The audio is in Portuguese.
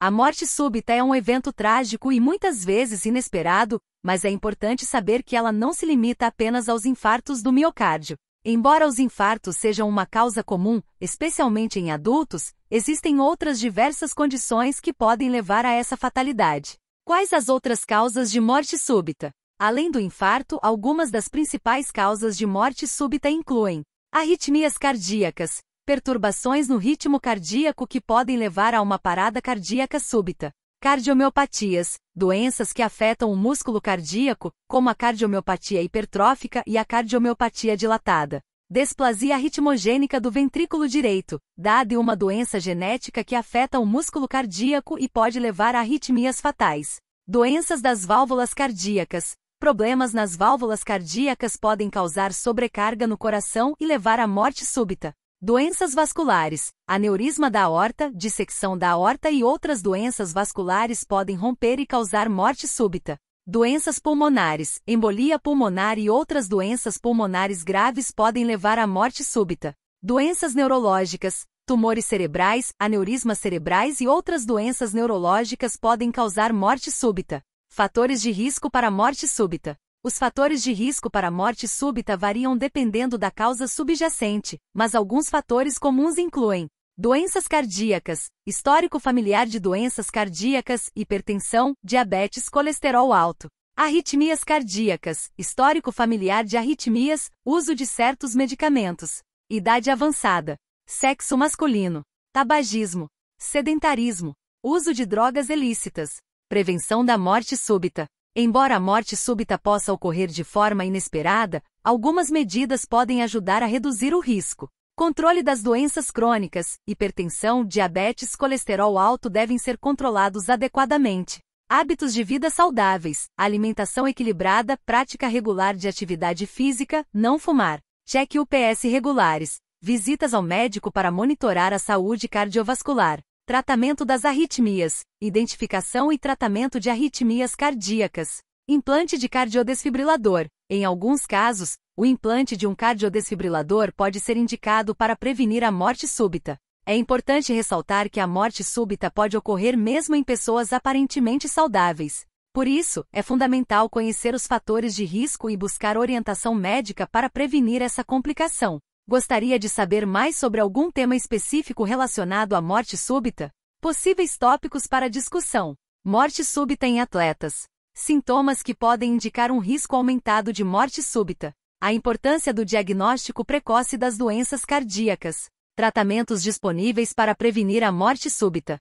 A morte súbita é um evento trágico e muitas vezes inesperado, mas é importante saber que ela não se limita apenas aos infartos do miocárdio. Embora os infartos sejam uma causa comum, especialmente em adultos, existem outras diversas condições que podem levar a essa fatalidade. Quais as outras causas de morte súbita? Além do infarto, algumas das principais causas de morte súbita incluem arritmias cardíacas, perturbações no ritmo cardíaco que podem levar a uma parada cardíaca súbita. Cardiomiopatias, doenças que afetam o músculo cardíaco, como a cardiomiopatia hipertrófica e a cardiomiopatia dilatada. Desplasia ritmogênica do ventrículo direito, dada uma doença genética que afeta o músculo cardíaco e pode levar a arritmias fatais. Doenças das válvulas cardíacas. Problemas nas válvulas cardíacas podem causar sobrecarga no coração e levar à morte súbita. Doenças vasculares, aneurisma da aorta, dissecção da aorta e outras doenças vasculares podem romper e causar morte súbita. Doenças pulmonares, embolia pulmonar e outras doenças pulmonares graves podem levar à morte súbita. Doenças neurológicas, tumores cerebrais, aneurismas cerebrais e outras doenças neurológicas podem causar morte súbita. Fatores de risco para morte súbita. Os fatores de risco para morte súbita variam dependendo da causa subjacente, mas alguns fatores comuns incluem doenças cardíacas, histórico familiar de doenças cardíacas, hipertensão, diabetes, colesterol alto, arritmias cardíacas, histórico familiar de arritmias, uso de certos medicamentos, idade avançada, sexo masculino, tabagismo, sedentarismo, uso de drogas ilícitas, prevenção da morte súbita. Embora a morte súbita possa ocorrer de forma inesperada, algumas medidas podem ajudar a reduzir o risco. Controle das doenças crônicas, hipertensão, diabetes, colesterol alto devem ser controlados adequadamente. Hábitos de vida saudáveis, alimentação equilibrada, prática regular de atividade física, não fumar. Cheque UPS regulares. Visitas ao médico para monitorar a saúde cardiovascular. Tratamento das arritmias, identificação e tratamento de arritmias cardíacas. Implante de cardiodesfibrilador. Em alguns casos, o implante de um cardiodesfibrilador pode ser indicado para prevenir a morte súbita. É importante ressaltar que a morte súbita pode ocorrer mesmo em pessoas aparentemente saudáveis. Por isso, é fundamental conhecer os fatores de risco e buscar orientação médica para prevenir essa complicação. Gostaria de saber mais sobre algum tema específico relacionado à morte súbita? Possíveis tópicos para discussão: morte súbita em atletas, sintomas que podem indicar um risco aumentado de morte súbita, a importância do diagnóstico precoce das doenças cardíacas, tratamentos disponíveis para prevenir a morte súbita,